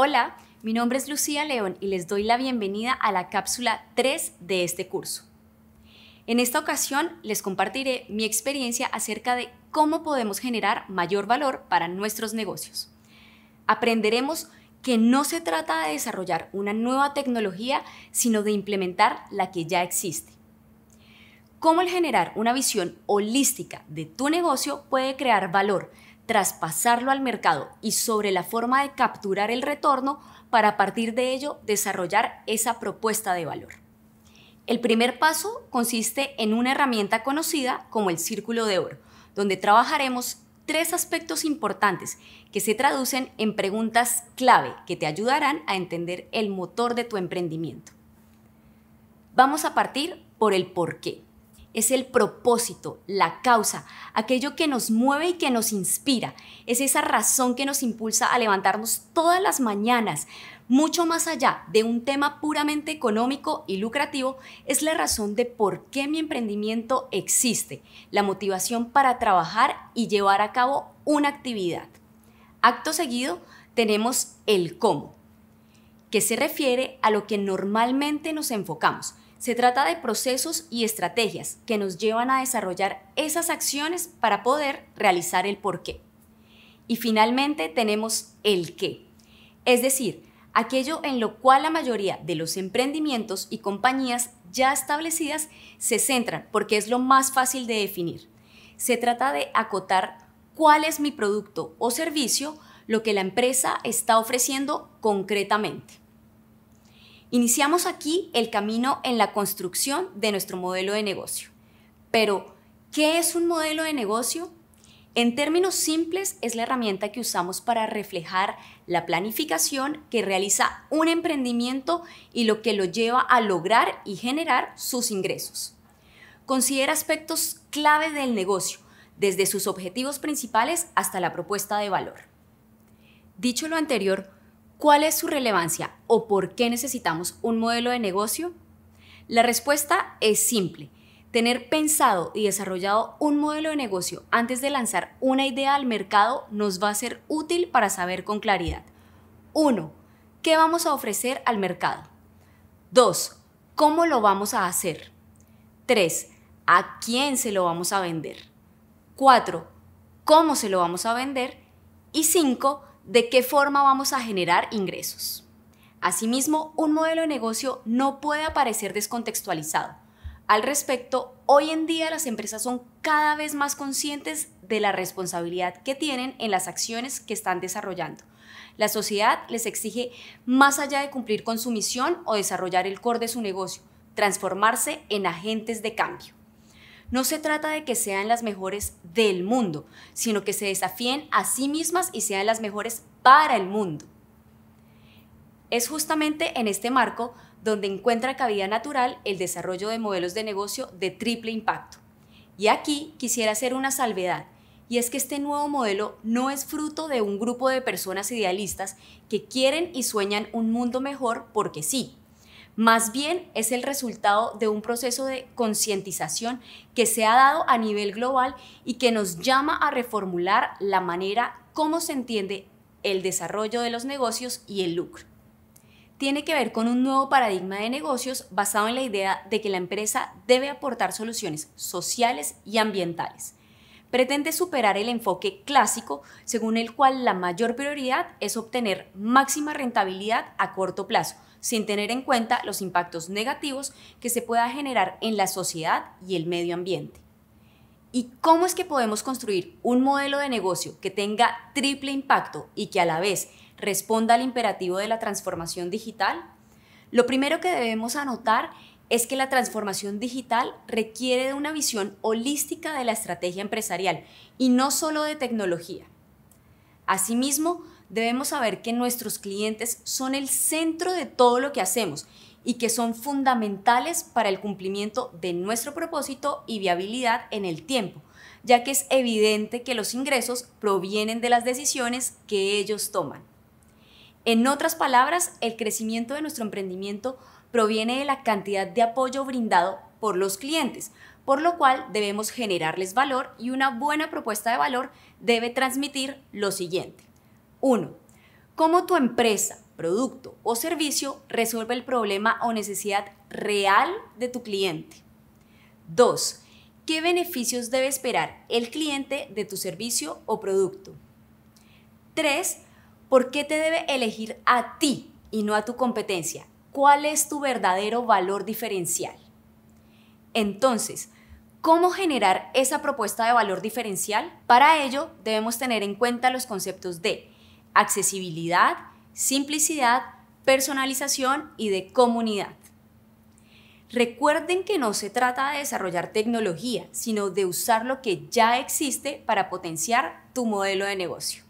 Hola, mi nombre es Lucía León y les doy la bienvenida a la cápsula 3 de este curso. En esta ocasión les compartiré mi experiencia acerca de cómo podemos generar mayor valor para nuestros negocios. Aprenderemos que no se trata de desarrollar una nueva tecnología, sino de implementar la que ya existe. Cómo el generar una visión holística de tu negocio puede crear valor, traspasarlo al mercado y sobre la forma de capturar el retorno para a partir de ello desarrollar esa propuesta de valor. El primer paso consiste en una herramienta conocida como el Círculo de Oro, donde trabajaremos tres aspectos importantes que se traducen en preguntas clave que te ayudarán a entender el motor de tu emprendimiento. Vamos a partir por el por qué es el propósito, la causa, aquello que nos mueve y que nos inspira. Es esa razón que nos impulsa a levantarnos todas las mañanas. Mucho más allá de un tema puramente económico y lucrativo, es la razón de por qué mi emprendimiento existe, la motivación para trabajar y llevar a cabo una actividad. Acto seguido, tenemos el cómo, que se refiere a lo que normalmente nos enfocamos se trata de procesos y estrategias que nos llevan a desarrollar esas acciones para poder realizar el por qué. Y finalmente tenemos el qué, es decir, aquello en lo cual la mayoría de los emprendimientos y compañías ya establecidas se centran porque es lo más fácil de definir. Se trata de acotar cuál es mi producto o servicio, lo que la empresa está ofreciendo concretamente. Iniciamos aquí el camino en la construcción de nuestro modelo de negocio. Pero, ¿qué es un modelo de negocio? En términos simples, es la herramienta que usamos para reflejar la planificación que realiza un emprendimiento y lo que lo lleva a lograr y generar sus ingresos. Considera aspectos clave del negocio, desde sus objetivos principales hasta la propuesta de valor. Dicho lo anterior, ¿Cuál es su relevancia o por qué necesitamos un modelo de negocio? La respuesta es simple. Tener pensado y desarrollado un modelo de negocio antes de lanzar una idea al mercado nos va a ser útil para saber con claridad. 1. ¿Qué vamos a ofrecer al mercado? 2. ¿Cómo lo vamos a hacer? 3. ¿A quién se lo vamos a vender? 4. ¿Cómo se lo vamos a vender? Y 5 de qué forma vamos a generar ingresos. Asimismo, un modelo de negocio no puede aparecer descontextualizado. Al respecto, hoy en día las empresas son cada vez más conscientes de la responsabilidad que tienen en las acciones que están desarrollando. La sociedad les exige más allá de cumplir con su misión o desarrollar el core de su negocio, transformarse en agentes de cambio. No se trata de que sean las mejores del mundo, sino que se desafíen a sí mismas y sean las mejores para el mundo. Es justamente en este marco donde encuentra cabida natural el desarrollo de modelos de negocio de triple impacto. Y aquí quisiera hacer una salvedad, y es que este nuevo modelo no es fruto de un grupo de personas idealistas que quieren y sueñan un mundo mejor porque sí, más bien es el resultado de un proceso de concientización que se ha dado a nivel global y que nos llama a reformular la manera como se entiende el desarrollo de los negocios y el lucro. Tiene que ver con un nuevo paradigma de negocios basado en la idea de que la empresa debe aportar soluciones sociales y ambientales pretende superar el enfoque clásico según el cual la mayor prioridad es obtener máxima rentabilidad a corto plazo, sin tener en cuenta los impactos negativos que se pueda generar en la sociedad y el medio ambiente. ¿Y cómo es que podemos construir un modelo de negocio que tenga triple impacto y que a la vez responda al imperativo de la transformación digital? Lo primero que debemos anotar es que la transformación digital requiere de una visión holística de la estrategia empresarial y no solo de tecnología. Asimismo, Debemos saber que nuestros clientes son el centro de todo lo que hacemos y que son fundamentales para el cumplimiento de nuestro propósito y viabilidad en el tiempo, ya que es evidente que los ingresos provienen de las decisiones que ellos toman. En otras palabras, el crecimiento de nuestro emprendimiento proviene de la cantidad de apoyo brindado por los clientes, por lo cual debemos generarles valor y una buena propuesta de valor debe transmitir lo siguiente. 1. Cómo tu empresa, producto o servicio resuelve el problema o necesidad real de tu cliente. 2. ¿Qué beneficios debe esperar el cliente de tu servicio o producto? 3. ¿Por qué te debe elegir a ti y no a tu competencia? ¿Cuál es tu verdadero valor diferencial? Entonces, ¿cómo generar esa propuesta de valor diferencial? Para ello, debemos tener en cuenta los conceptos de accesibilidad, simplicidad, personalización y de comunidad. Recuerden que no se trata de desarrollar tecnología, sino de usar lo que ya existe para potenciar tu modelo de negocio.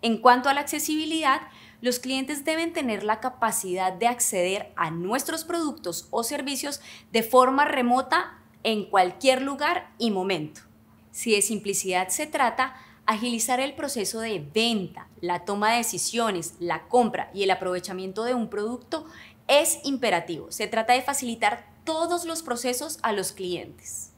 En cuanto a la accesibilidad, los clientes deben tener la capacidad de acceder a nuestros productos o servicios de forma remota en cualquier lugar y momento. Si de simplicidad se trata, Agilizar el proceso de venta, la toma de decisiones, la compra y el aprovechamiento de un producto es imperativo. Se trata de facilitar todos los procesos a los clientes.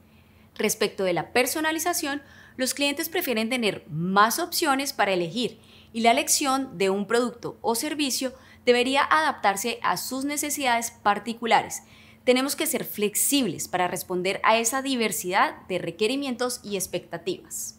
Respecto de la personalización, los clientes prefieren tener más opciones para elegir y la elección de un producto o servicio debería adaptarse a sus necesidades particulares. Tenemos que ser flexibles para responder a esa diversidad de requerimientos y expectativas.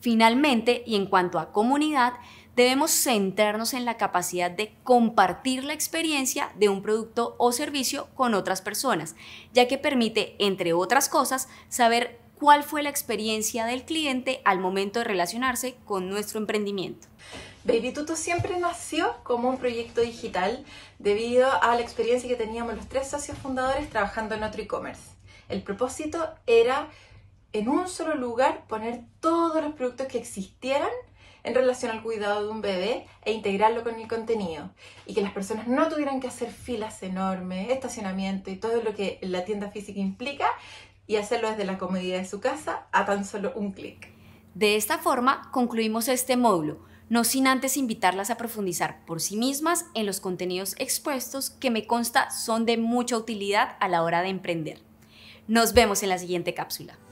Finalmente, y en cuanto a comunidad, debemos centrarnos en la capacidad de compartir la experiencia de un producto o servicio con otras personas, ya que permite, entre otras cosas, saber cuál fue la experiencia del cliente al momento de relacionarse con nuestro emprendimiento. Babytuto siempre nació como un proyecto digital debido a la experiencia que teníamos los tres socios fundadores trabajando en otro e-commerce. El propósito era en un solo lugar poner todos los productos que existieran en relación al cuidado de un bebé e integrarlo con el contenido. Y que las personas no tuvieran que hacer filas enormes, estacionamiento y todo lo que la tienda física implica y hacerlo desde la comodidad de su casa a tan solo un clic. De esta forma concluimos este módulo, no sin antes invitarlas a profundizar por sí mismas en los contenidos expuestos que me consta son de mucha utilidad a la hora de emprender. Nos vemos en la siguiente cápsula.